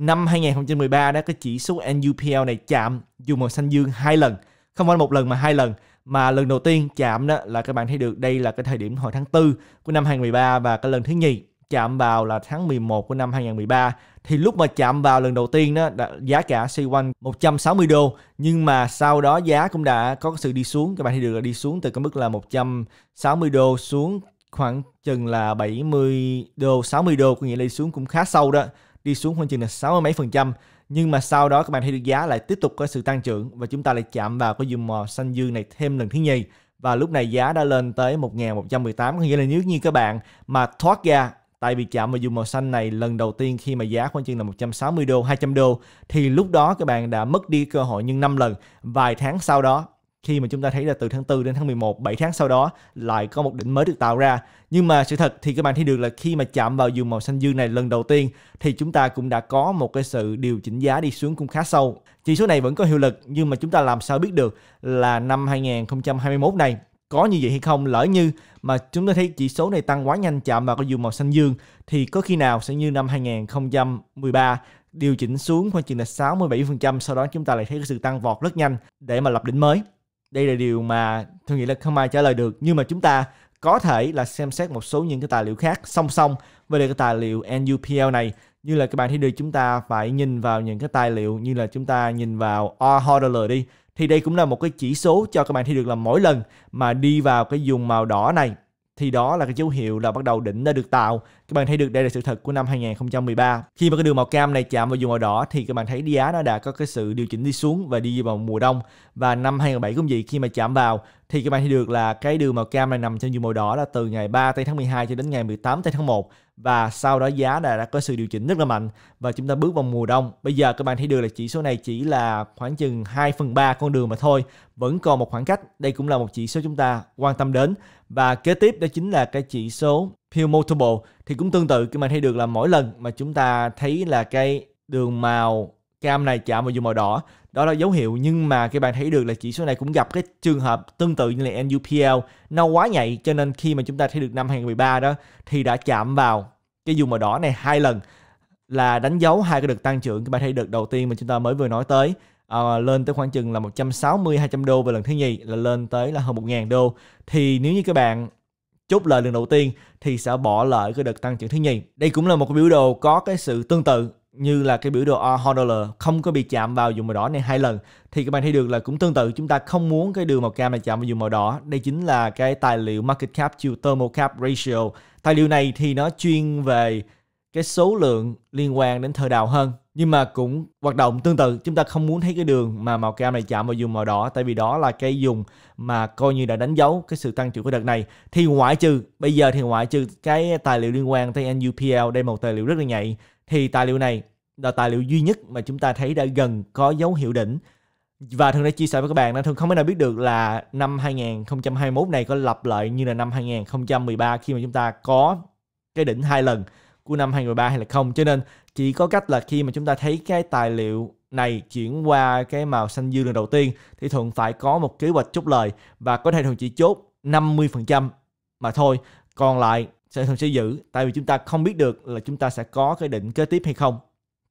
năm 2013 đó cái chỉ số NUPL này chạm dù màu xanh dương hai lần không phải một lần mà hai lần mà lần đầu tiên chạm đó là các bạn thấy được đây là cái thời điểm hồi tháng 4 của năm 2013 và cái lần thứ nhì chạm vào là tháng 11 của năm 2013 thì lúc mà chạm vào lần đầu tiên đó đã giá cả xoay quanh 160 đô nhưng mà sau đó giá cũng đã có sự đi xuống các bạn thấy được là đi xuống từ cái mức là 160 đô xuống khoảng chừng là 70 đô 60 đô có nghĩa là đi xuống cũng khá sâu đó đi xuống khoảng chừng là 60 mấy phần trăm nhưng mà sau đó các bạn thấy được giá lại tiếp tục có sự tăng trưởng và chúng ta lại chạm vào cái dùm màu ờ, xanh dương này thêm lần thứ nhì và lúc này giá đã lên tới 1118 có nghĩa là nếu như các bạn mà thoát ra tại vì chạm vào dùng màu xanh này lần đầu tiên khi mà giá khoảng chừng là 160 đô, 200 đô thì lúc đó các bạn đã mất đi cơ hội nhưng 5 lần. Vài tháng sau đó khi mà chúng ta thấy là từ tháng 4 đến tháng 11, 7 tháng sau đó lại có một đỉnh mới được tạo ra. Nhưng mà sự thật thì các bạn thấy được là khi mà chạm vào dù màu xanh dương này lần đầu tiên thì chúng ta cũng đã có một cái sự điều chỉnh giá đi xuống cũng khá sâu. Chỉ số này vẫn có hiệu lực nhưng mà chúng ta làm sao biết được là năm 2021 này có như vậy hay không lỡ như mà chúng ta thấy chỉ số này tăng quá nhanh chạm vào cái dù màu xanh dương thì có khi nào sẽ như năm 2013 điều chỉnh xuống khoảng chừng là 67% sau đó chúng ta lại thấy cái sự tăng vọt rất nhanh để mà lập đỉnh mới đây là điều mà tôi nghĩ là không ai trả lời được nhưng mà chúng ta có thể là xem xét một số những cái tài liệu khác song song với cái tài liệu NUPL này như là các bạn thấy được chúng ta phải nhìn vào những cái tài liệu như là chúng ta nhìn vào R-Hodler đi thì đây cũng là một cái chỉ số cho các bạn thấy được là mỗi lần mà đi vào cái vùng màu đỏ này thì đó là cái dấu hiệu là bắt đầu đỉnh đã được tạo các bạn thấy được đây là sự thật của năm 2013 khi mà cái đường màu cam này chạm vào vùng màu đỏ thì các bạn thấy giá nó đã có cái sự điều chỉnh đi xuống và đi vào mùa đông và năm 2007 cũng vậy khi mà chạm vào thì các bạn thấy được là cái đường màu cam này nằm trên vùng màu đỏ là từ ngày 3 tây tháng 12 cho đến ngày 18 tây tháng 1 và sau đó giá đã, đã có sự điều chỉnh rất là mạnh và chúng ta bước vào mùa đông. Bây giờ các bạn thấy được là chỉ số này chỉ là khoảng chừng 2 phần 3 con đường mà thôi, vẫn còn một khoảng cách. Đây cũng là một chỉ số chúng ta quan tâm đến. Và kế tiếp đó chính là cái chỉ số Peer thì cũng tương tự các bạn thấy được là mỗi lần mà chúng ta thấy là cái đường màu cam này chạm vào vùng màu đỏ đó là dấu hiệu nhưng mà các bạn thấy được là chỉ số này cũng gặp cái trường hợp tương tự như là NUPL nó quá nhạy cho nên khi mà chúng ta thấy được năm 2013 đó thì đã chạm vào cái vùng màu đỏ này hai lần là đánh dấu hai cái đợt tăng trưởng các bạn thấy đợt đầu tiên mà chúng ta mới vừa nói tới à, lên tới khoảng chừng là 160 200 đô và lần thứ nhì là lên tới là hơn 1.000 đô thì nếu như các bạn chốt lời lần đầu tiên thì sẽ bỏ lỡ cái đợt tăng trưởng thứ nhì đây cũng là một cái biểu đồ có cái sự tương tự như là cái biểu đồ hodler không có bị chạm vào vùng màu đỏ này hai lần thì các bạn thấy được là cũng tương tự chúng ta không muốn cái đường màu cam này chạm vào vùng màu đỏ đây chính là cái tài liệu market cap to thermal cap ratio tài liệu này thì nó chuyên về cái số lượng liên quan đến thời đào hơn nhưng mà cũng hoạt động tương tự chúng ta không muốn thấy cái đường mà màu cam này chạm vào vùng màu đỏ tại vì đó là cái vùng mà coi như đã đánh dấu cái sự tăng trưởng của đợt này thì ngoại trừ bây giờ thì ngoại trừ cái tài liệu liên quan tới NUPL đây một tài liệu rất là nhạy thì tài liệu này là tài liệu duy nhất mà chúng ta thấy đã gần có dấu hiệu đỉnh và thường đã chia sẻ với các bạn là thường không thể nào biết được là năm 2021 này có lặp lại như là năm 2013 khi mà chúng ta có cái đỉnh hai lần của năm 2013 hay là không cho nên chỉ có cách là khi mà chúng ta thấy cái tài liệu này chuyển qua cái màu xanh dương lần đầu tiên thì thuận phải có một kế hoạch chốt lời và có thể thuận chỉ chốt 50% mà thôi còn lại sẽ thường sẽ giữ tại vì chúng ta không biết được là chúng ta sẽ có cái định kế tiếp hay không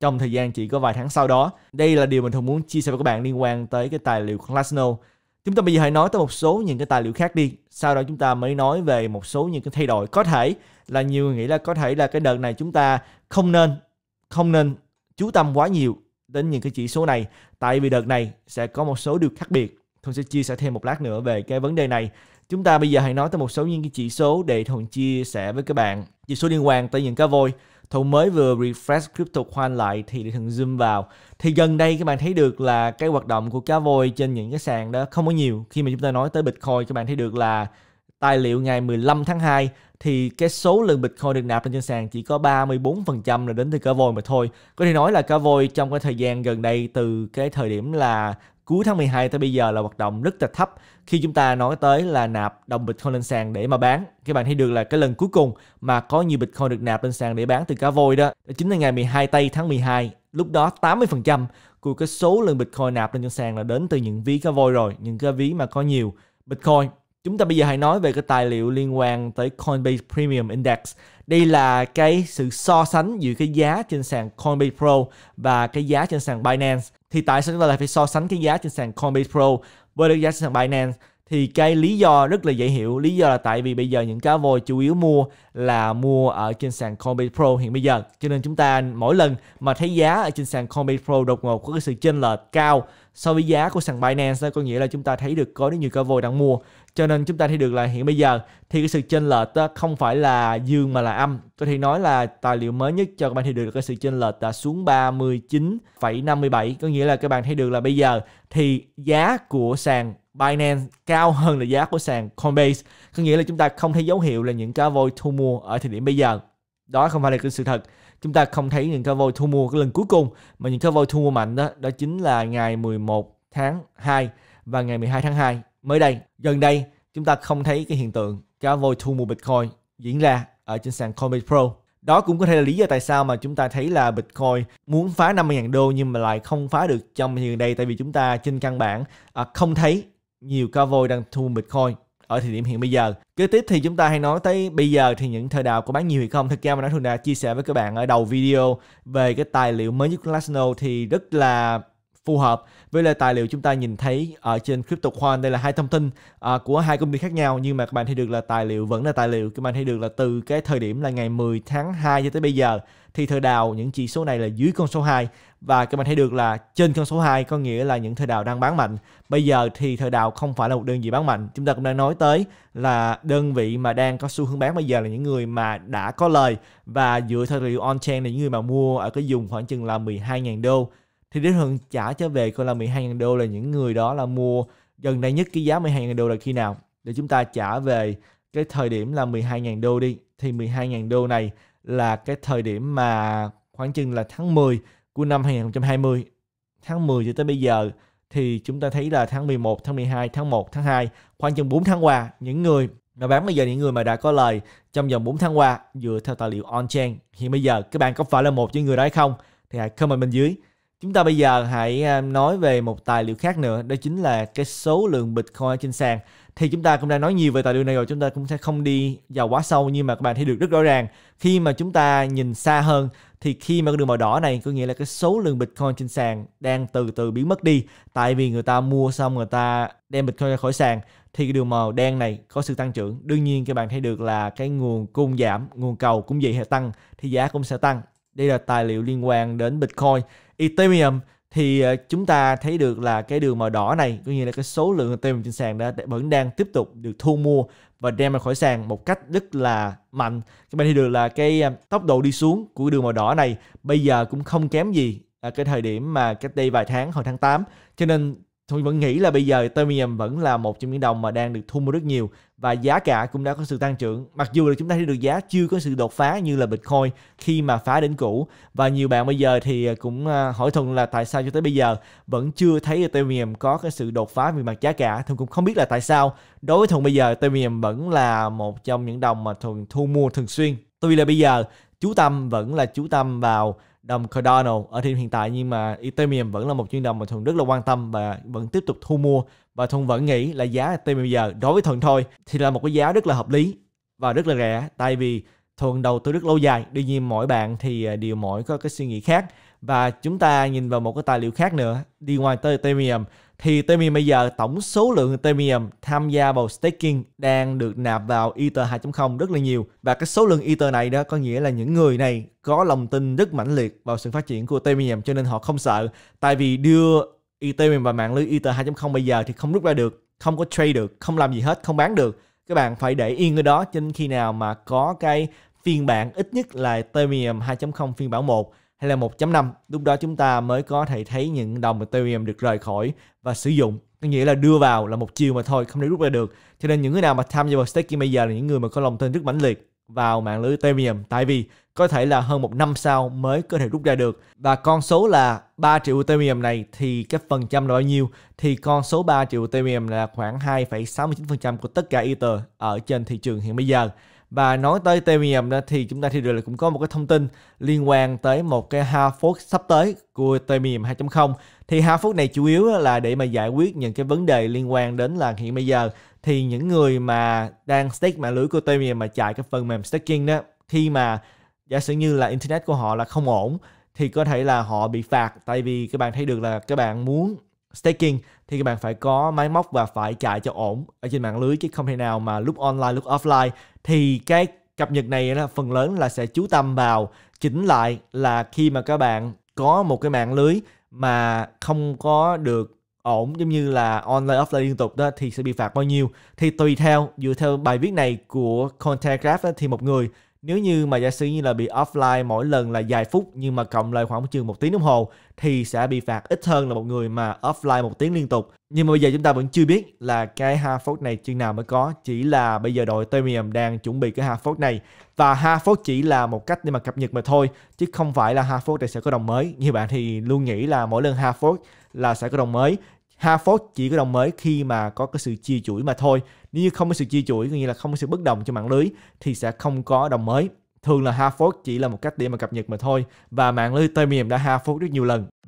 trong thời gian chỉ có vài tháng sau đó. Đây là điều mình thường muốn chia sẻ với các bạn liên quan tới cái tài liệu Klasno. Chúng ta bây giờ hãy nói tới một số những cái tài liệu khác đi. Sau đó chúng ta mới nói về một số những cái thay đổi. Có thể là nhiều người nghĩ là có thể là cái đợt này chúng ta không nên không nên chú tâm quá nhiều đến những cái chỉ số này tại vì đợt này sẽ có một số điều khác biệt. Tôi sẽ chia sẻ thêm một lát nữa về cái vấn đề này. Chúng ta bây giờ hãy nói tới một số những cái chỉ số để Thuận chia sẻ với các bạn. Chỉ số liên quan tới những cá voi. Thuận mới vừa refresh crypto khoan lại thì để Thuận zoom vào. Thì gần đây các bạn thấy được là cái hoạt động của cá voi trên những cái sàn đó không có nhiều. Khi mà chúng ta nói tới Bitcoin các bạn thấy được là tài liệu ngày 15 tháng 2 thì cái số lượng Bitcoin được nạp lên trên sàn chỉ có 34% là đến từ cá voi mà thôi. Có thể nói là cá voi trong cái thời gian gần đây từ cái thời điểm là cuối tháng 12 tới bây giờ là hoạt động rất là thấp khi chúng ta nói tới là nạp đồng Bitcoin lên sàn để mà bán. Các bạn thấy được là cái lần cuối cùng mà có nhiều Bitcoin được nạp lên sàn để bán từ cá voi đó, đó chính là ngày 12 tây tháng 12. Lúc đó 80% của cái số lượng Bitcoin nạp lên trên sàn là đến từ những ví cá voi rồi, những cái ví mà có nhiều Bitcoin. Chúng ta bây giờ hãy nói về cái tài liệu liên quan tới Coinbase Premium Index. Đây là cái sự so sánh giữa cái giá trên sàn Coinbase Pro và cái giá trên sàn Binance thì tại sao chúng ta lại phải so sánh cái giá trên sàn Coinbase Pro với cái giá trên sàn Binance thì cái lý do rất là dễ hiểu lý do là tại vì bây giờ những cá voi chủ yếu mua là mua ở trên sàn Coinbase Pro hiện bây giờ cho nên chúng ta mỗi lần mà thấy giá ở trên sàn Coinbase Pro đột ngột có cái sự chênh lệch cao so với giá của sàn Binance có nghĩa là chúng ta thấy được có rất nhiều cá voi đang mua cho nên chúng ta thấy được là hiện bây giờ thì cái sự chênh lệch không phải là dương mà là âm tôi thì nói là tài liệu mới nhất cho các bạn thấy được là cái sự chênh lệch đã xuống 39,57 có nghĩa là các bạn thấy được là bây giờ thì giá của sàn Binance cao hơn là giá của sàn Coinbase có nghĩa là chúng ta không thấy dấu hiệu là những cá voi thu mua ở thời điểm bây giờ đó không phải là cái sự thật chúng ta không thấy những cái vôi thu mua cái lần cuối cùng mà những cái vôi thu mua mạnh đó đó chính là ngày 11 tháng 2 và ngày 12 tháng 2 mới đây gần đây chúng ta không thấy cái hiện tượng cá vôi thu mua Bitcoin diễn ra ở trên sàn Coinbase Pro đó cũng có thể là lý do tại sao mà chúng ta thấy là Bitcoin muốn phá 50.000 đô nhưng mà lại không phá được trong thời gian đây tại vì chúng ta trên căn bản à, không thấy nhiều cá voi đang thu Bitcoin ở thời điểm hiện bây giờ kế tiếp thì chúng ta hay nói tới bây giờ thì những thời đạo có bán nhiều hay không thực ra mà nói thường đã chia sẻ với các bạn ở đầu video về cái tài liệu mới nhất của Lasno thì rất là phù hợp với lại tài liệu chúng ta nhìn thấy ở trên CryptoQuant. Đây là hai thông tin à, của hai công ty khác nhau nhưng mà các bạn thấy được là tài liệu vẫn là tài liệu. Các bạn thấy được là từ cái thời điểm là ngày 10 tháng 2 cho tới bây giờ thì thời đào những chỉ số này là dưới con số 2 và các bạn thấy được là trên con số 2 có nghĩa là những thời đào đang bán mạnh. Bây giờ thì thời đào không phải là một đơn vị bán mạnh. Chúng ta cũng đang nói tới là đơn vị mà đang có xu hướng bán bây giờ là những người mà đã có lời và dựa theo review on-chain là những người mà mua ở cái dùng khoảng chừng là 12.000 đô thì đến Thuận trả trở về coi là 12.000 đô là những người đó là mua gần đây nhất cái giá 12.000 đô là khi nào để chúng ta trả về cái thời điểm là 12.000 đô đi thì 12.000 đô này là cái thời điểm mà khoảng chừng là tháng 10 của năm 2020 tháng 10 cho tới bây giờ thì chúng ta thấy là tháng 11, tháng 12, tháng 1, tháng 2 khoảng chừng 4 tháng qua những người mà bán bây giờ những người mà đã có lời trong vòng 4 tháng qua dựa theo tài liệu on-chain hiện bây giờ các bạn có phải là một những người đó hay không thì hãy comment bên dưới Chúng ta bây giờ hãy à, nói về một tài liệu khác nữa, đó chính là cái số lượng Bitcoin trên sàn. Thì chúng ta cũng đã nói nhiều về tài liệu này rồi, chúng ta cũng sẽ không đi vào quá sâu nhưng mà các bạn thấy được rất rõ ràng. Khi mà chúng ta nhìn xa hơn thì khi mà cái đường màu đỏ này có nghĩa là cái số lượng Bitcoin trên sàn đang từ từ biến mất đi tại vì người ta mua xong người ta đem Bitcoin ra khỏi sàn thì cái đường màu đen này có sự tăng trưởng. Đương nhiên các bạn thấy được là cái nguồn cung giảm, nguồn cầu cũng vậy hay tăng thì giá cũng sẽ tăng đây là tài liệu liên quan đến Bitcoin. Ethereum thì ờ, chúng ta thấy được là cái đường màu đỏ này cũng như là cái số lượng Ethereum trên sàn đã vẫn đang tiếp tục được thu mua và đem ra khỏi sàn một cách rất là mạnh. Các bạn thấy được là cái ờ, tốc độ đi xuống của đường màu đỏ này bây giờ cũng không kém gì ở ờ, cái thời điểm mà cách đây vài tháng hồi tháng 8 cho nên tôi vẫn nghĩ là bây giờ Ethereum vẫn là một trong những đồng mà đang được thu mua rất nhiều và giá cả cũng đã có sự tăng trưởng mặc dù là chúng ta thấy được giá chưa có sự đột phá như là bitcoin khi mà phá đỉnh cũ và nhiều bạn bây giờ thì à, cũng à, hỏi thuận là tại sao cho tới bây giờ vẫn chưa thấy ethereum có cái sự đột phá về mặt giá cả thuận cũng không biết là tại sao đối với thuận bây giờ ethereum vẫn là một trong những đồng mà thuận thu mua thường xuyên tuy là bây giờ chú tâm vẫn là chú tâm vào đồng Cardano ở thời điểm hiện tại nhưng mà Ethereum vẫn là một chuyên đồng mà Thuận rất là quan tâm và vẫn tiếp tục thu mua và Thuận vẫn nghĩ là giá Ethereum bây giờ đối với Thuận thôi thì là một cái giá rất là hợp lý và rất là rẻ tại vì Thuận đầu tư rất lâu dài đương nhiên mỗi bạn thì à, điều mỗi có cái suy nghĩ khác và chúng ta nhìn vào một cái tài liệu khác nữa đi ngoài tới Ethereum thì Ethereum bây giờ tổng số lượng Ethereum tham gia vào staking đang được nạp vào Ether 2.0 rất là nhiều và cái số lượng Ether này đó có nghĩa là những người này có lòng tin rất mãnh liệt vào sự phát triển của Ethereum cho nên họ không sợ tại vì đưa Ethereum vào mạng lưới Ether 2.0 bây giờ thì không rút ra được không có trade được không làm gì hết không bán được các bạn phải để yên ở đó cho đến khi nào mà có cái phiên bản ít nhất là Ethereum 2.0 phiên bản 1 hay là 1.5 lúc đó chúng ta mới có thể thấy những đồng Ethereum được rời khỏi và sử dụng có nghĩa là đưa vào là một chiều mà thôi không thể rút ra được cho nên những người nào mà tham gia vào staking bây giờ là những người mà có lòng tin rất mãnh liệt vào mạng lưới Ethereum tại vì có thể là hơn một năm sau mới có thể rút ra được và con số là 3 triệu Ethereum này thì cái phần trăm là bao nhiêu thì con số 3 triệu Ethereum là khoảng 2,69% của tất cả Ether ở trên thị trường hiện bây giờ và nói tới Ethereum thì chúng ta thì được là cũng có một cái thông tin liên quan tới một cái ha fork sắp tới của Ethereum 2.0. Thì ha fork này chủ yếu là để mà giải quyết những cái vấn đề liên quan đến là hiện bây giờ thì những người mà đang stake mạng lưới của Ethereum mà chạy cái phần mềm staking đó khi mà giả sử như là internet của họ là không ổn thì có thể là họ bị phạt tại vì các bạn thấy được là các bạn muốn staking thì các bạn phải có máy móc và phải chạy cho ổn ở trên mạng lưới chứ không thể nào mà lúc online lúc offline thì cái cập nhật này là phần lớn là sẽ chú tâm vào chỉnh lại là khi mà các bạn có một cái mạng lưới mà không có được ổn giống như là online offline liên tục đó thì sẽ bị phạt bao nhiêu thì tùy theo dựa theo bài viết này của Content Graph đó, thì một người nếu như mà giả sử như là bị offline mỗi lần là vài phút nhưng mà cộng lại khoảng chừng một tiếng đồng hồ thì sẽ bị phạt ít hơn là một người mà offline một tiếng liên tục nhưng mà bây giờ chúng ta vẫn chưa biết là cái Harford này chừng nào mới có. Chỉ là bây giờ đội Birmingham đang chuẩn bị cái Harford này. Và Harford chỉ là một cách để mà cập nhật mà thôi. Chứ không phải là Harford này sẽ có đồng mới. Như bạn thì luôn nghĩ là mỗi lần Harford là sẽ có đồng mới. Harford chỉ có đồng mới khi mà có cái sự chia chuỗi mà thôi. Nếu như không có sự chia chuỗi, nghĩa là không có sự bất đồng trong mạng lưới thì sẽ không có đồng mới. Thường là Harford chỉ là một cách để mà cập nhật mà thôi. Và mạng lưới Birmingham đã Harford rất nhiều lần.